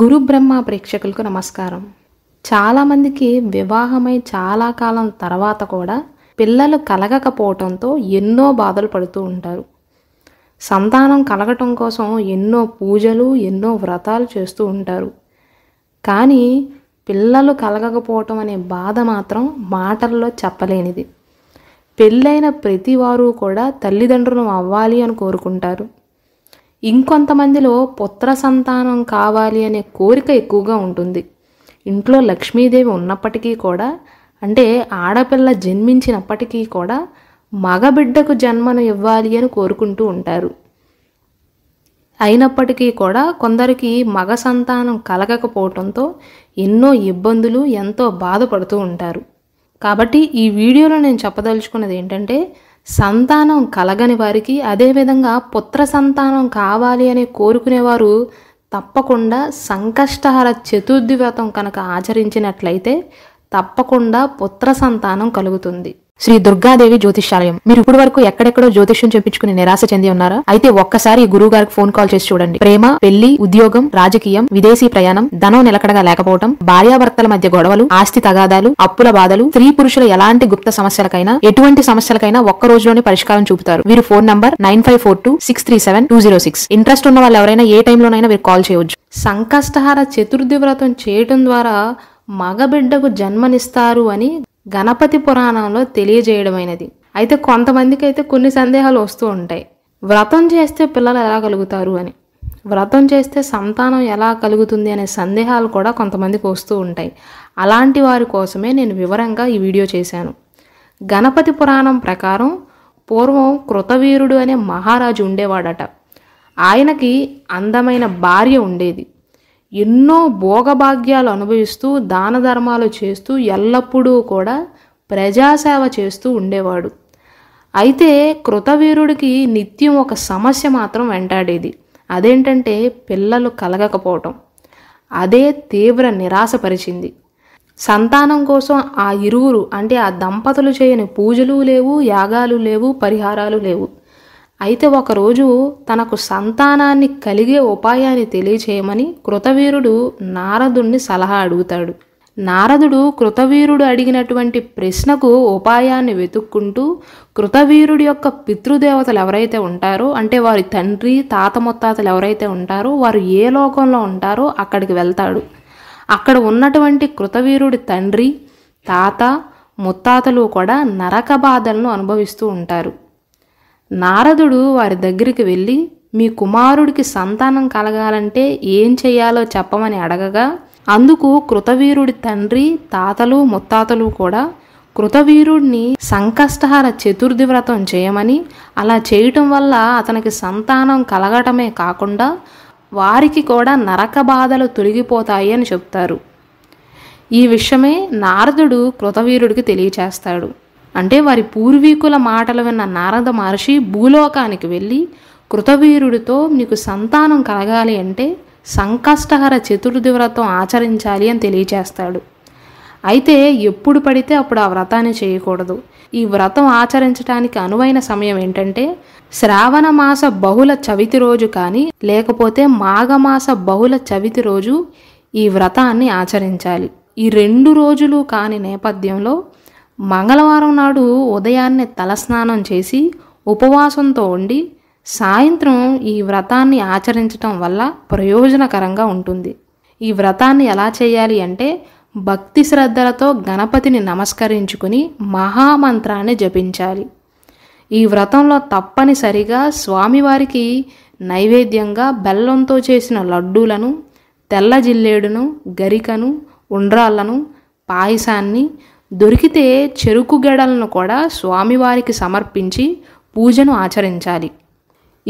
గురు బ్రహ్మ ప్రేక్షకులకు నమస్కారం చాలామందికి వివాహమై చాలా కాలం తర్వాత కూడా పిల్లలు కలగకపోవటంతో ఎన్నో బాధలు పడుతూ ఉంటారు సంతానం కలగటం కోసం ఎన్నో పూజలు ఎన్నో వ్రతాలు చేస్తూ ఉంటారు కానీ పిల్లలు కలగకపోవటం అనే బాధ మాత్రం మాటల్లో చెప్పలేనిది పెళ్ళైన ప్రతి వారు కూడా తల్లిదండ్రులను అవ్వాలి అని కోరుకుంటారు ఇంకొంతమందిలో పుత్ర సంతానం కావాలి అనే కోరిక ఎక్కువగా ఉంటుంది ఇంట్లో లక్ష్మీదేవి ఉన్నప్పటికీ కూడా అంటే ఆడపిల్ల జన్మించినప్పటికీ కూడా మగబిడ్డకు జన్మను ఇవ్వాలి అని కోరుకుంటూ ఉంటారు అయినప్పటికీ కూడా కొందరికి మగ సంతానం కలగకపోవటంతో ఎన్నో ఇబ్బందులు ఎంతో బాధపడుతూ ఉంటారు కాబట్టి ఈ వీడియోలో నేను చెప్పదలుచుకున్నది ఏంటంటే సంతానం కలగని వారికి అదేవిధంగా పుత్ర సంతానం కావాలి అని కోరుకునేవారు తప్పకుండా సంకష్టహర చతుర్థి వ్రతం కనుక ఆచరించినట్లయితే తప్పకుండా పుత్ర సంతానం కలుగుతుంది శ్రీ దుర్గాదేవి జ్యోతిష్యాలయం మీరు ఇప్పటి వరకు ఎక్కడెక్కడో జ్యోతిష్యం చెప్పించుకుని నిరాశ చెంది ఉన్నారా అయితే ఒక్కసారి గురువు గారికి ఫోన్ కాల్ చేసి చూడండి ప్రేమ పెళ్లి ఉద్యోగం రాజకీయం విదేశీ ప్రయాణం ధనం నిలకడగా లేకపోవడం భార్యాభర్తల మధ్య గొడవలు ఆస్తి తగాదాలు అప్పుల బాధలు స్త్రీ పురుషుల ఎలాంటి గుప్త సమస్యలకైనా ఎటువంటి సమస్యలకైనా ఒక్క రోజులోనే పరిష్కారం చూపుతారు మీరు phone number nine five four two six three seven two zero six interest ఉన్న వాళ్ళు ఎవరైనా ఏ టైంలోనైనా మీరు కాల్ చేయవచ్చు సంకష్టహార చతుర్థి వ్రతం చేయటం ద్వారా మగబిడ్డకు జన్మనిస్తారు అని గణపతి పురాణంలో తెలియజేయడమైనది అయితే కొంతమందికి అయితే కొన్ని సందేహాలు వస్తూ ఉంటాయి వ్రతం చేస్తే పిల్లలు ఎలా కలుగుతారు అని వ్రతం చేస్తే సంతానం ఎలా కలుగుతుంది అనే సందేహాలు కూడా కొంతమందికి వస్తూ ఉంటాయి అలాంటి వారి కోసమే నేను వివరంగా ఈ వీడియో చేశాను గణపతి పురాణం ప్రకారం పూర్వం కృతవీరుడు అనే మహారాజు ఉండేవాడట ఆయనకి అందమైన భార్య ఉండేది ఎన్నో భోగభాగ్యాలు అనుభవిస్తూ దాన ధర్మాలు చేస్తూ ఎల్లప్పుడూ కూడా ప్రజాసేవ చేస్తూ ఉండేవాడు అయితే కృతవీరుడికి నిత్యం ఒక సమస్య మాత్రం వెంటాడేది అదేంటంటే పిల్లలు కలగకపోవటం అదే తీవ్ర నిరాశపరిచింది సంతానం కోసం ఆ ఇరువురు అంటే ఆ దంపతులు చేయని పూజలు లేవు యాగాలు లేవు పరిహారాలు లేవు అయితే ఒకరోజు తనకు సంతానాన్ని కలిగే ఉపాయాన్ని తెలియచేయమని కృతవీరుడు నారదుణ్ణి సలహా అడుగుతాడు నారదుడు కృతవీరుడు అడిగినటువంటి ప్రశ్నకు ఉపాయాన్ని వెతుక్కుంటూ కృతవీరుడి యొక్క పితృదేవతలు ఎవరైతే ఉంటారో అంటే వారి తండ్రి తాత ముత్తాతలు ఎవరైతే ఉంటారో వారు ఏ లోకంలో ఉంటారో అక్కడికి వెళ్తాడు అక్కడ ఉన్నటువంటి కృతవీరుడి తండ్రి తాత ముత్తాతలు కూడా నరక బాధలను అనుభవిస్తూ ఉంటారు నారదుడు వారి దగ్గరికి వెళ్ళి మీ కుమారుడికి సంతానం కలగాలంటే ఏం చేయాలో చెప్పమని అడగగా అందుకు కృతవీరుడి తండ్రి తాతలు ముత్తాతలు కూడా కృతవీరుడిని సంకష్టహార చతుర్థి వ్రతం చేయమని అలా చేయటం వల్ల అతనికి సంతానం కలగటమే కాకుండా వారికి కూడా నరక బాధలు తొలగిపోతాయి అని చెప్తారు ఈ విషయమే నారదుడు కృతవీరుడికి తెలియచేస్తాడు అంటే వారి పూర్వీకుల మాటలు విన్న నారద మహర్షి భూలోకానికి వెళ్ళి కృతవీరుడితో మీకు సంతానం కలగాలి అంటే సంకష్టహర చతుర్థి వ్రతం ఆచరించాలి అని తెలియచేస్తాడు అయితే ఎప్పుడు పడితే అప్పుడు ఆ వ్రతాన్ని చేయకూడదు ఈ వ్రతం ఆచరించడానికి అనువైన సమయం ఏంటంటే శ్రావణ మాస బహుళ చవితి రోజు కానీ లేకపోతే మాఘమాస బహుళ చవితి రోజు ఈ వ్రతాన్ని ఆచరించాలి ఈ రెండు రోజులు కాని నేపథ్యంలో మంగళవారం నాడు ఉదయాన్నే తలస్నానం చేసి ఉపవాసంతో ఉండి సాయంత్రం ఈ వ్రతాన్ని ఆచరించటం వల్ల ప్రయోజనకరంగా ఉంటుంది ఈ వ్రతాన్ని ఎలా చేయాలి అంటే భక్తి శ్రద్ధలతో గణపతిని నమస్కరించుకుని మహామంత్రాన్ని జపించాలి ఈ వ్రతంలో తప్పనిసరిగా స్వామివారికి నైవేద్యంగా బెల్లంతో చేసిన లడ్డూలను తెల్ల జిల్లేడును గరికను ఉండ్రాళ్లను పాయసాన్ని దొరికితే చెరుకు గెడలను కూడా స్వామివారికి సమర్పించి పూజను ఆచరించాలి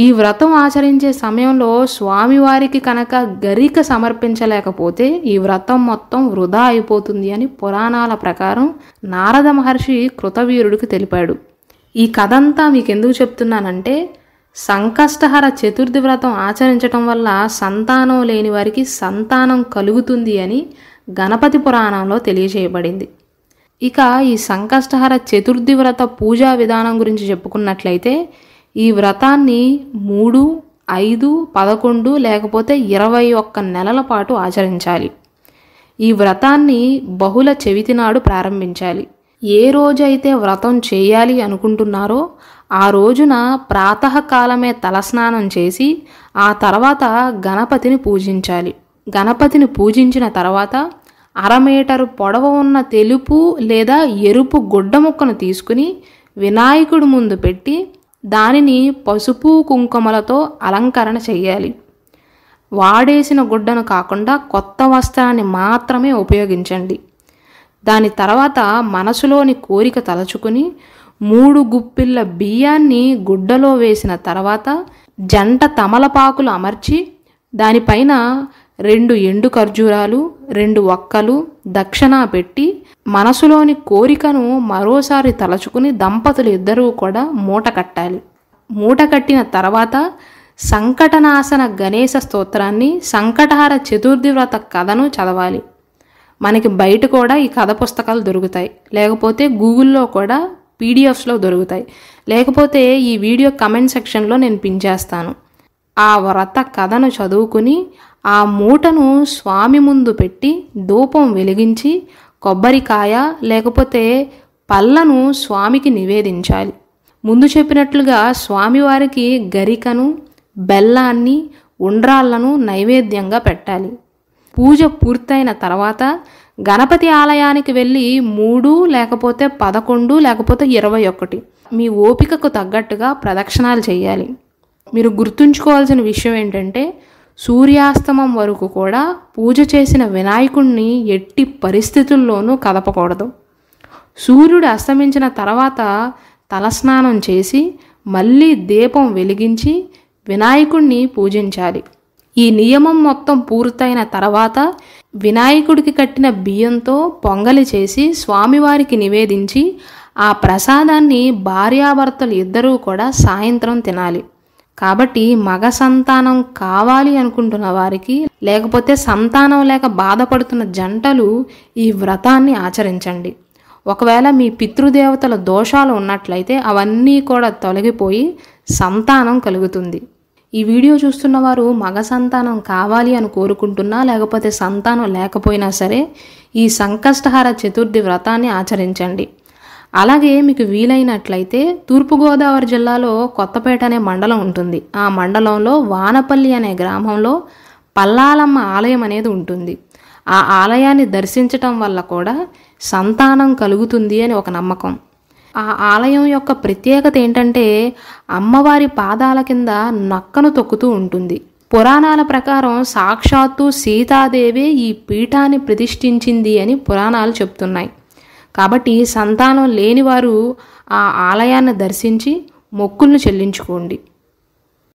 ఈ వ్రతం ఆచరించే సమయంలో స్వామివారికి కనుక గరిక సమర్పించలేకపోతే ఈ వ్రతం మొత్తం వృధా అయిపోతుంది అని పురాణాల ప్రకారం నారద మహర్షి కృతవీరుడికి తెలిపాడు ఈ కథంతా మీకెందుకు చెప్తున్నానంటే సంకష్టహర చతుర్థి వ్రతం ఆచరించటం వల్ల సంతానం లేని వారికి సంతానం కలుగుతుంది అని గణపతి పురాణంలో తెలియజేయబడింది ఇక ఈ సంకష్టహర చతుర్థి వ్రత పూజా విధానం గురించి చెప్పుకున్నట్లయితే ఈ వ్రతాన్ని మూడు ఐదు పదకొండు లేకపోతే ఇరవై ఒక్క నెలల పాటు ఆచరించాలి ఈ వ్రతాన్ని బహుళ చెవితి నాడు ప్రారంభించాలి ఏ రోజైతే వ్రతం చేయాలి అనుకుంటున్నారో ఆ రోజున ప్రాతకాలమే తలస్నానం చేసి ఆ తర్వాత గణపతిని పూజించాలి గణపతిని పూజించిన తర్వాత అర మీటరు పొడవు ఉన్న తెలుపు లేదా ఎరుపు గుడ్డ ముక్కను తీసుకుని వినాయకుడి ముందు పెట్టి దానిని పసుపు కుంకుమలతో అలంకరణ చేయాలి వాడేసిన గుడ్డను కాకుండా కొత్త వస్త్రాన్ని మాత్రమే ఉపయోగించండి దాని తర్వాత మనసులోని కోరిక తలచుకుని మూడు గుప్పిళ్ళ బియ్యాన్ని గుడ్డలో వేసిన తర్వాత జంట తమలపాకులు అమర్చి దానిపైన రెండు ఎండు ఖర్జూరాలు రెండు ఒక్కలు దక్షిణ పెట్టి మనసులోని కోరికను మరోసారి తలచుకుని దంపతులు ఇద్దరూ కూడా మూట కట్టాలి మూట కట్టిన తర్వాత సంకటనాశన గణేశ స్తోత్రాన్ని సంకటహార చతుర్థి వ్రత కథను చదవాలి మనకి బయట కూడా ఈ కథ పుస్తకాలు దొరుకుతాయి లేకపోతే గూగుల్లో కూడా పీడిఎఫ్స్లో దొరుకుతాయి లేకపోతే ఈ వీడియో కమెంట్ సెక్షన్లో నేను పిన్ ఆ వ్రత కథను చదువుకుని ఆ మూటను స్వామి ముందు పెట్టి ధూపం వెలిగించి కొబ్బరికాయ లేకపోతే పళ్ళను స్వామికి నివేదించాలి ముందు చెప్పినట్లుగా స్వామివారికి గరికను బెల్లాన్ని ఉండ్రాళ్లను నైవేద్యంగా పెట్టాలి పూజ పూర్తయిన తర్వాత గణపతి ఆలయానికి వెళ్ళి మూడు లేకపోతే పదకొండు లేకపోతే ఇరవై ఒకటి మీ ఓపికకు తగ్గట్టుగా ప్రదక్షిణాలు చేయాలి మీరు గుర్తుంచుకోవాల్సిన విషయం ఏంటంటే సూర్యాస్తమం వరకు కూడా పూజ చేసిన వినాయకుణ్ణి ఎట్టి పరిస్థితుల్లోనూ కదపకూడదు సూర్యుడు అస్తమించిన తర్వాత తలస్నానం చేసి మళ్ళీ దీపం వెలిగించి వినాయకుణ్ణి పూజించాలి ఈ నియమం మొత్తం పూర్తయిన తర్వాత వినాయకుడికి కట్టిన బియ్యంతో పొంగలి చేసి స్వామివారికి నివేదించి ఆ ప్రసాదాన్ని భార్యాభర్తలు ఇద్దరూ కూడా సాయంత్రం తినాలి కాబట్టి మగ సంతానం కావాలి అనుకుంటున్న వారికి లేకపోతే సంతానం లేక బాధపడుతున్న జంటలు ఈ వ్రతాన్ని ఆచరించండి ఒకవేళ మీ పితృదేవతల దోషాలు ఉన్నట్లయితే అవన్నీ కూడా తొలగిపోయి సంతానం కలుగుతుంది ఈ వీడియో చూస్తున్న వారు మగ సంతానం కావాలి అని కోరుకుంటున్నా లేకపోతే సంతానం లేకపోయినా సరే ఈ సంకష్టహార చతుర్థి వ్రతాన్ని ఆచరించండి అలాగే మీకు వీలైనట్లయితే తూర్పుగోదావరి జిల్లాలో కొత్తపేట అనే మండలం ఉంటుంది ఆ మండలంలో వానపల్లి అనే గ్రామంలో పల్లాలమ్మ ఆలయం అనేది ఉంటుంది ఆ ఆలయాన్ని దర్శించటం వల్ల కూడా సంతానం కలుగుతుంది అని ఒక నమ్మకం ఆ ఆలయం యొక్క ప్రత్యేకత ఏంటంటే అమ్మవారి పాదాల కింద నక్కను తొక్కుతూ ఉంటుంది పురాణాల ప్రకారం సాక్షాత్తు సీతాదేవి ఈ పీఠాన్ని ప్రతిష్ఠించింది అని పురాణాలు చెప్తున్నాయి కాబట్టి సంతానం లేనివారు ఆ ఆలయాన్ని దర్శించి మొక్కులను చెల్లించుకోండి